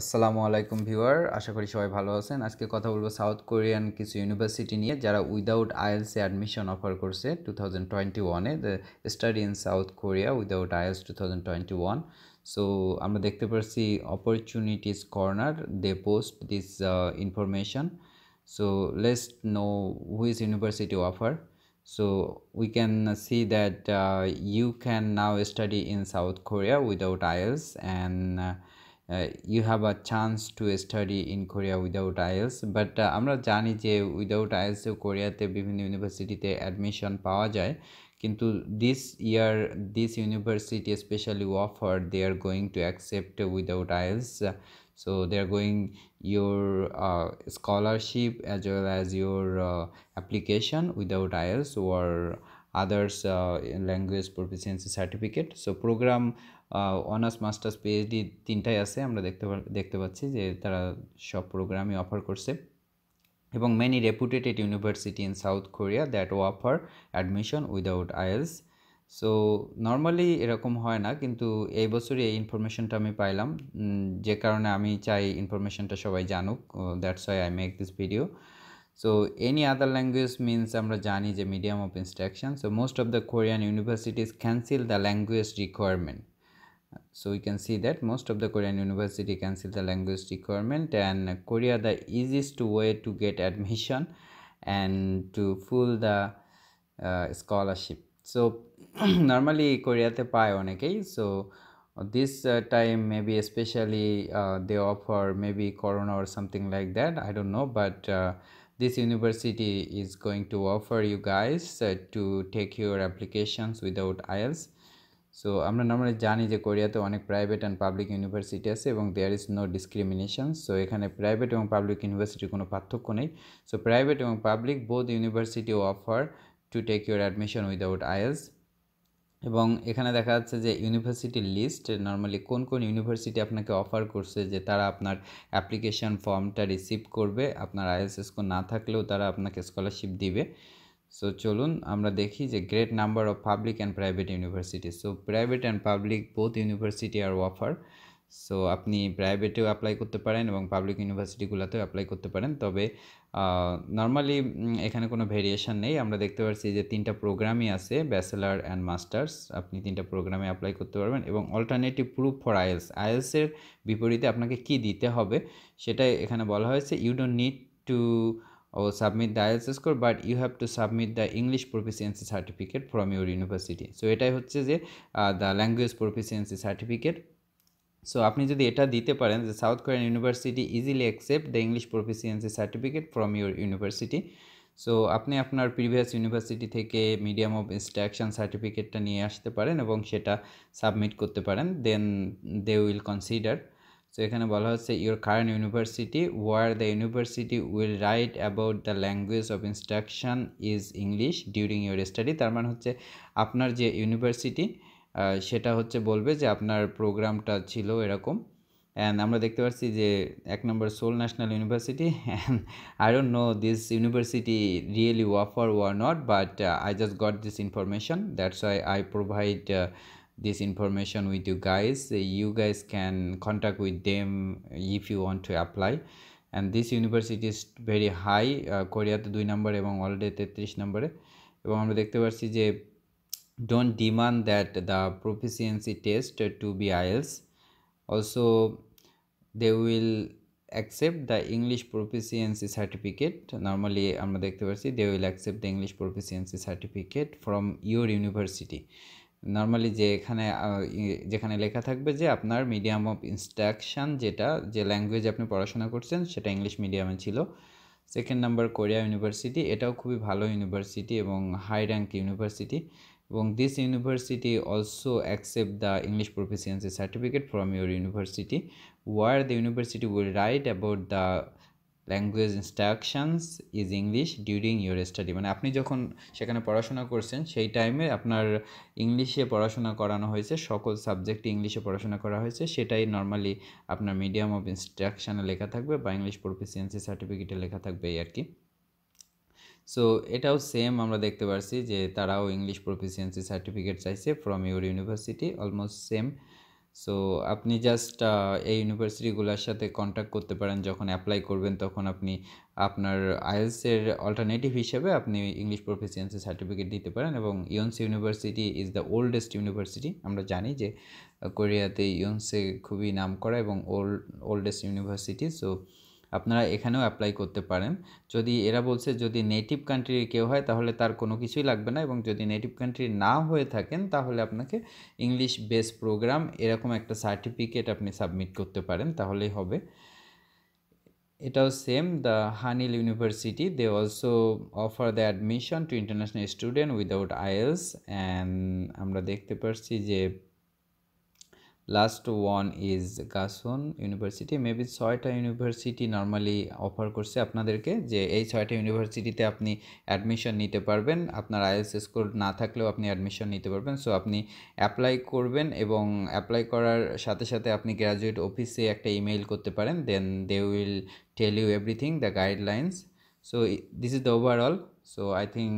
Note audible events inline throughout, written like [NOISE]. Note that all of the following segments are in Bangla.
আসসালামু আলাইকুম ভিউয়ার আশা করি সবাই ভালো আছেন আজকে কথা বলবো সাউথ কোরিয়ান কিছু ইউনিভার্সিটি নিয়ে যারা উইদাউট আইএলসে অ্যাডমিশন অফার করছে টু থাউজেন্ড টোয়েন্টি ওয়ানে study in South Korea without IELTS two thousand twenty one so আমরা দেখতে পারছি opportunities corner they post this information so লেস্ট know which university offer so we can see that you can now study in South Korea without IELTS and Uh, you have a chance to study in Korea without IELTS. But I'm not jani je without IELTS Korea te bivin university te admission power jai. Kintu this year this university especially offered they are going to accept without IELTS. So they are going your uh, scholarship as well as your uh, application without IELTS or others uh, in language proficiency certificate so program honours masters PhD তিনটাই আছে আমরা দেখতে দেখতে পাচ্ছি যে তারা সব প্রোগ্রামই অফার করছে এবং many reputated university in South Korea that offer admission without IELTS so normally এরকম হয় না কিন্তু এই বছরই এই ইনফরমেশনটা আমি পাইলাম যে কারণে আমি চাই ইনফরমেশনটা সবাই জানুক that's why I make this video So any other language means আমরা জানি যে medium of instruction. So most of the Korean universities cancel the language requirement. So we can see that most of the Korean university cancel the language requirement and Korea the easiest way to get admission and to full the uh, scholarship. So [CLEARS THROAT] normally Korea on a case. so this uh, time maybe especially uh, they offer maybe corona or something like that i don't know but uh, this university is going to offer you guys uh, to take your applications without IELTS so আমরা নর্মালি জানি যে কোরিয়াতে অনেক প্রাইভেট অ্যান্ড পাবলিক ইউনিভার্সিটি আছে এবং there is no discrimination so এখানে প্রাইভেট এবং পাবলিক ইউনিভার্সিটির কোনো পার্থক্য নেই সো প্রাইভেট এবং public both university offer to take your admission without IELTS এবং এখানে দেখা যাচ্ছে যে ইউনিভার্সিটির লিস্ট নর্মালি কোন কোন ইউনিভার্সিটি আপনাকে অফার করছে যে তারা আপনার অ্যাপ্লিকেশান ফর্মটা রিসিভ করবে আপনার আইএসএস কো না থাকলেও তারা আপনাকে স্কলারশিপ দিবে সো চলুন আমরা দেখি যে great number of public and private university so private and public both university are offer so আপনি প্রাইভেটেও অ্যাপ্লাই করতে পারেন এবং পাবলিক ইউনিভার্সিটিগুলোতেও অ্যাপ্লাই করতে পারেন তবে নর্মালি এখানে কোনো ভেরিয়েশন নেই আমরা দেখতে পাচ্ছি যে তিনটা প্রোগ্রামই আছে ব্যাচেলার অ্যান্ড মাস্টার্স আপনি তিনটা প্রোগ্রামে অ্যাপ্লাই করতে পারবেন এবং অল্টারনেটিভ প্রুফ ফর আইএলস আইএলসের বিপরীতে আপনাকে কি দিতে হবে সেটাই এখানে বলা হয়েছে you don't need to uh submit the IELTS score but you have to submit the English proficiency certificate from your university so এটাই হচ্ছে যে the language proficiency certificate so আপনি যদি এটা দিতে পারেন যে South Korean university easily accept the English proficiency certificate from your university so আপনি আপনার প্রিভিয়াস ইউনিভার্সিটি থেকে মিডিয়াম অফ ইনস্ট্রাকশন সার্টিফিকেটটা নিয়ে আসতে পারেন এবং সেটা সাবমিট করতে পারেন then they will consider so এখানে বলা হচ্ছে your current university or the university will write about the language of instruction is English during your study তার মানে হচ্ছে আপনার যে ইউনিভার্সিটি সেটা হচ্ছে বলবে যে আপনার প্রোগ্রামটা ছিল এরকম অ্যান্ড আমরা দেখতে পাচ্ছি যে এক নম্বর Seoul National University and I don't know this university really offer or not but I just got this information that's why I provide this information with you guys you guys can contact with them if you want to apply and this university is very high কোরিয়াতে দুই নম্বর এবং অলরেডি তেত্রিশ নম্বরে এবং আমরা দেখতে পাচ্ছি যে don't demand that the proficiency test to be IELTS. Also, they will accept the English proficiency certificate. Normally, they will accept the English proficiency certificate from your university. Normally যে এখানে যেখানে লেখা থাকবে যে আপনার মিডিয়াম অফ ইনস্ট্রাকশান যেটা যে ল্যাঙ্গুয়েজ আপনি পড়াশোনা করছেন সেটা ইংলিশ মিডিয়ামে ছিল সেকেন্ড নাম্বার কোরিয়া ইউনিভার্সিটি এটাও খুবই ভালো ইউনিভার্সিটি এবং হাই র্যাঙ্ক ইউনিভার্সিটি এবং this university also accept the English proficiency certificate from your university or the university will write about the language instructions is English during your study মানে আপনি যখন সেখানে পড়াশোনা করছেন সেই টাইমে আপনার ইংলিশে পড়াশোনা করানো হয়েছে সকল সাবজেক্টে ইংলিশে পড়াশোনা করা হয়েছে সেটাই নর্মালি আপনার মিডিয়াম অফ ইনস্ট্রাকশানে লেখা থাকবে বা ইংলিশ প্রফিসিয়েন্সি সার্টিফিকেটে লেখা থাকবে এই আর কি সো এটাও সেম আমরা দেখতে পারছি যে তারাও ইংলিশ প্রফিসিয়েন্সি সার্টিফিকেট চাইছে from your university almost same so আপনি জাস্ট এই ইউনিভার্সিটিগুলোর সাথে কন্ট্যাক্ট করতে পারেন যখন অ্যাপ্লাই করবেন তখন আপনি আপনার আইএলসের অল্টারনেটিভ হিসেবে আপনি ইংলিশ প্রফিসিয়েন্সি সার্টিফিকেট দিতে পারেন এবং Yonsei university is the oldest university আমরা জানি যে কোরিয়াতে ইউন্সে খুবই নাম করা এবং ওল্ড ওল্ডেস্ট ইউনিভার্সিটি সো আপনারা এখানেও অ্যাপ্লাই করতে পারেন যদি এরা বলছে যদি নেটিভ কান্ট্রির কেউ হয় তাহলে তার কোনো কিছুই লাগবে না এবং যদি নেটিভ কান্ট্রির না হয়ে থাকেন তাহলে আপনাকে ইংলিশ বেস প্রোগ্রাম এরকম একটা সার্টিফিকেট আপনি সাবমিট করতে পারেন তাহলেই হবে এটাও same the Hanil university they also offer the admission to international student without IELTS and আমরা দেখতে পাচ্ছি যে last one is Gachon university maybe ছয়টা ইউনিভার্সিটি নর্মালি অফার করছে আপনাদেরকে যে এই ছয়টা ইউনিভার্সিটিতে আপনি অ্যাডমিশন নিতে পারবেন আপনার আইএস স্কোর না থাকলেও আপনি অ্যাডমিশন নিতে পারবেন সো আপনি অ্যাপ্লাই করবেন এবং অ্যাপ্লাই করার সাথে সাথে আপনি গ্র্যাজুয়েট অফিসে একটা ইমেইল করতে পারেন then they will tell you everything the guidelines so this is the overall so I think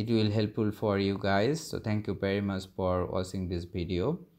it will helpful for you guys so thank you very much for watching this video